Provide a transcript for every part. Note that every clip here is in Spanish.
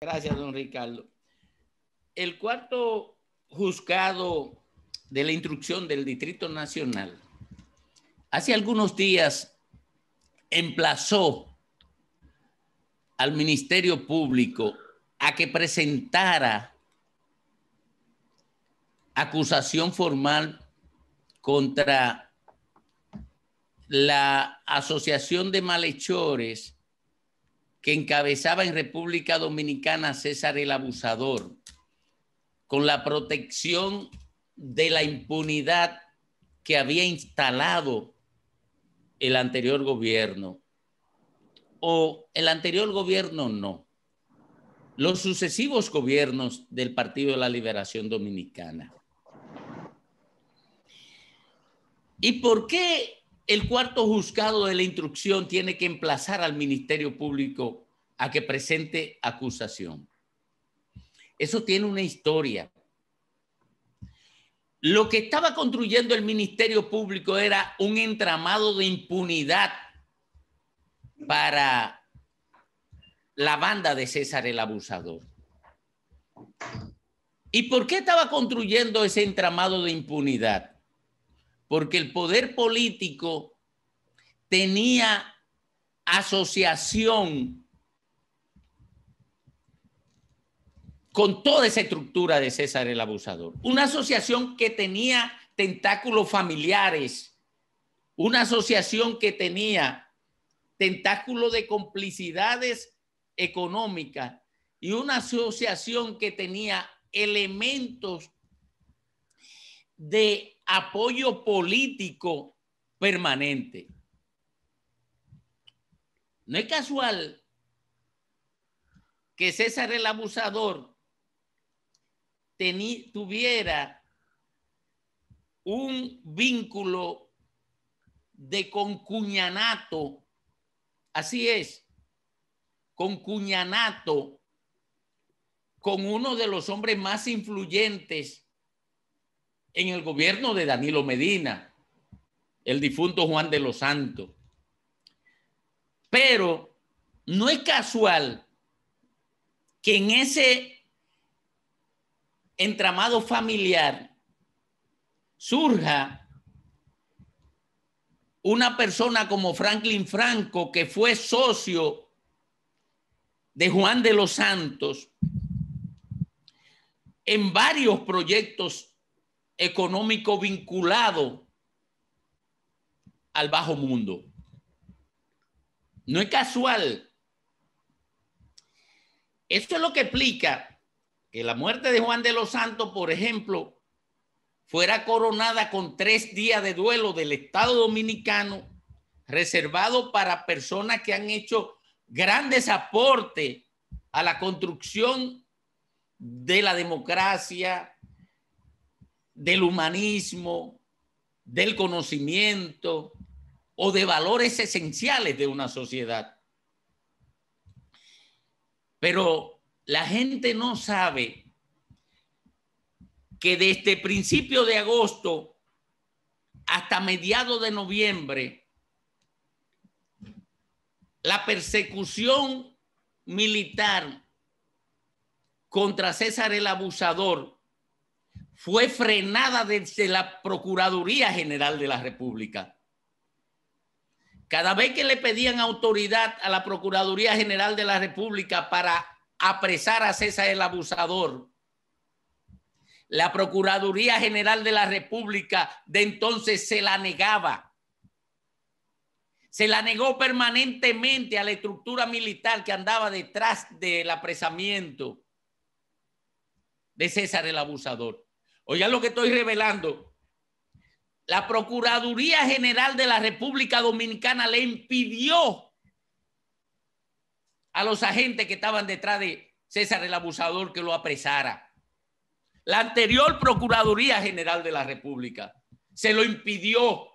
Gracias, don Ricardo. El cuarto juzgado de la instrucción del Distrito Nacional hace algunos días emplazó al Ministerio Público a que presentara acusación formal contra la Asociación de Malhechores que encabezaba en República Dominicana César el Abusador, con la protección de la impunidad que había instalado el anterior gobierno, o el anterior gobierno no, los sucesivos gobiernos del Partido de la Liberación Dominicana. ¿Y por qué el cuarto juzgado de la instrucción tiene que emplazar al Ministerio Público a que presente acusación. Eso tiene una historia. Lo que estaba construyendo el Ministerio Público era un entramado de impunidad para la banda de César el Abusador. ¿Y por qué estaba construyendo ese entramado de impunidad? porque el poder político tenía asociación con toda esa estructura de César el Abusador. Una asociación que tenía tentáculos familiares, una asociación que tenía tentáculos de complicidades económicas y una asociación que tenía elementos de apoyo político permanente. No es casual que César el abusador tuviera un vínculo de concuñanato, así es, concuñanato con uno de los hombres más influyentes en el gobierno de Danilo Medina, el difunto Juan de los Santos. Pero no es casual que en ese entramado familiar surja una persona como Franklin Franco, que fue socio de Juan de los Santos en varios proyectos económico vinculado al bajo mundo. No es casual. Esto es lo que explica que la muerte de Juan de los Santos, por ejemplo, fuera coronada con tres días de duelo del Estado Dominicano, reservado para personas que han hecho grandes aportes a la construcción de la democracia, del humanismo, del conocimiento o de valores esenciales de una sociedad. Pero la gente no sabe que desde principio de agosto hasta mediados de noviembre, la persecución militar contra César el Abusador fue frenada desde la Procuraduría General de la República. Cada vez que le pedían autoridad a la Procuraduría General de la República para apresar a César el abusador, la Procuraduría General de la República de entonces se la negaba. Se la negó permanentemente a la estructura militar que andaba detrás del apresamiento de César el abusador. Oigan lo que estoy revelando. La Procuraduría General de la República Dominicana le impidió a los agentes que estaban detrás de César el abusador que lo apresara. La anterior Procuraduría General de la República se lo impidió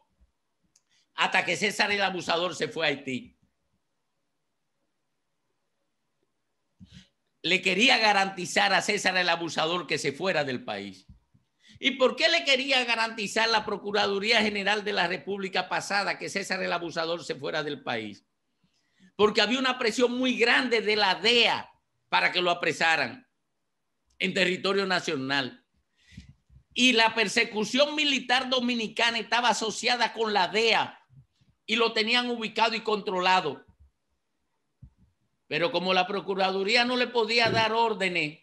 hasta que César el abusador se fue a Haití. Le quería garantizar a César el abusador que se fuera del país. ¿Y por qué le quería garantizar la Procuraduría General de la República pasada que César el abusador se fuera del país? Porque había una presión muy grande de la DEA para que lo apresaran en territorio nacional. Y la persecución militar dominicana estaba asociada con la DEA y lo tenían ubicado y controlado. Pero como la Procuraduría no le podía dar órdenes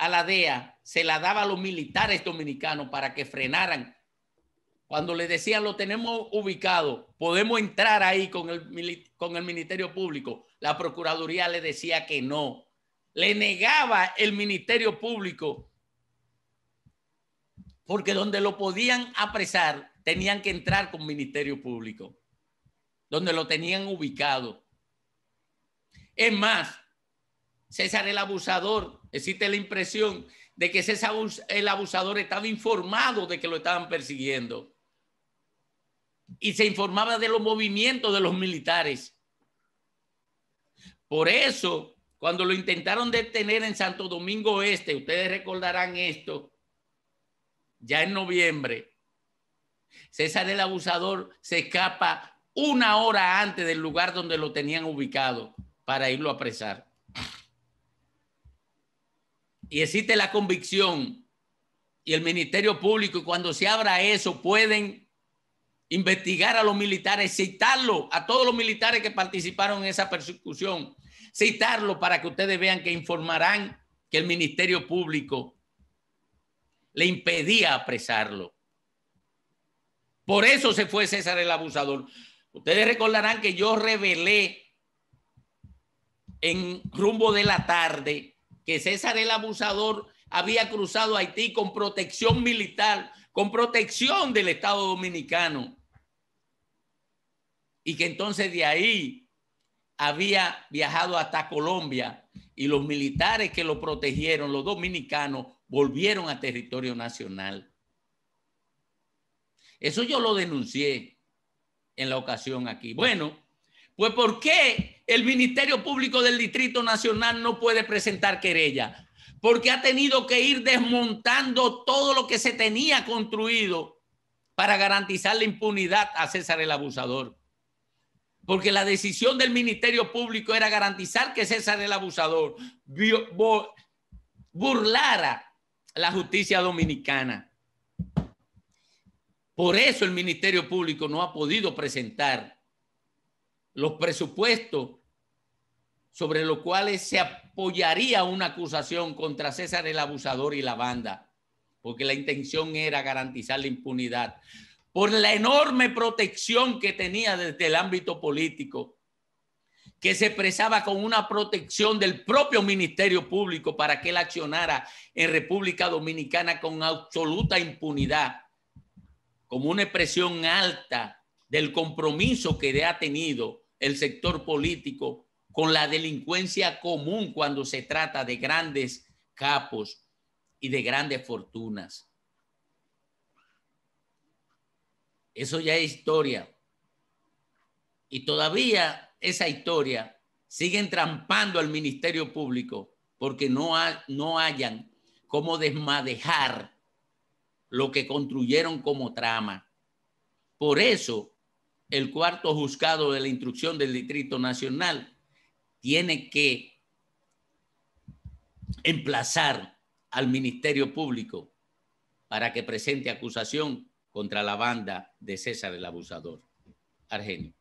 a la DEA se la daba a los militares dominicanos para que frenaran. Cuando le decían lo tenemos ubicado, podemos entrar ahí con el, con el Ministerio Público, la Procuraduría le decía que no. Le negaba el Ministerio Público porque donde lo podían apresar tenían que entrar con Ministerio Público, donde lo tenían ubicado. Es más, César el abusador, existe la impresión de que César el abusador estaba informado de que lo estaban persiguiendo y se informaba de los movimientos de los militares. Por eso, cuando lo intentaron detener en Santo Domingo Este, ustedes recordarán esto, ya en noviembre, César el abusador se escapa una hora antes del lugar donde lo tenían ubicado para irlo a apresar y existe la convicción y el Ministerio Público, y cuando se abra eso, pueden investigar a los militares, citarlo, a todos los militares que participaron en esa persecución, citarlo para que ustedes vean que informarán que el Ministerio Público le impedía apresarlo. Por eso se fue César el abusador. Ustedes recordarán que yo revelé en rumbo de la tarde que César el abusador había cruzado Haití con protección militar, con protección del Estado dominicano. Y que entonces de ahí había viajado hasta Colombia y los militares que lo protegieron, los dominicanos, volvieron a territorio nacional. Eso yo lo denuncié en la ocasión aquí. Bueno, pues ¿por qué el Ministerio Público del Distrito Nacional no puede presentar querella? Porque ha tenido que ir desmontando todo lo que se tenía construido para garantizar la impunidad a César el abusador. Porque la decisión del Ministerio Público era garantizar que César el abusador burlara la justicia dominicana. Por eso el Ministerio Público no ha podido presentar los presupuestos sobre los cuales se apoyaría una acusación contra César el abusador y la banda, porque la intención era garantizar la impunidad, por la enorme protección que tenía desde el ámbito político, que se expresaba con una protección del propio Ministerio Público para que él accionara en República Dominicana con absoluta impunidad, como una expresión alta del compromiso que ha tenido el sector político con la delincuencia común cuando se trata de grandes capos y de grandes fortunas. Eso ya es historia. Y todavía esa historia sigue entrampando al Ministerio Público porque no, no hayan cómo desmadejar lo que construyeron como trama. Por eso el cuarto juzgado de la instrucción del Distrito Nacional tiene que emplazar al Ministerio Público para que presente acusación contra la banda de César el Abusador. Argenio.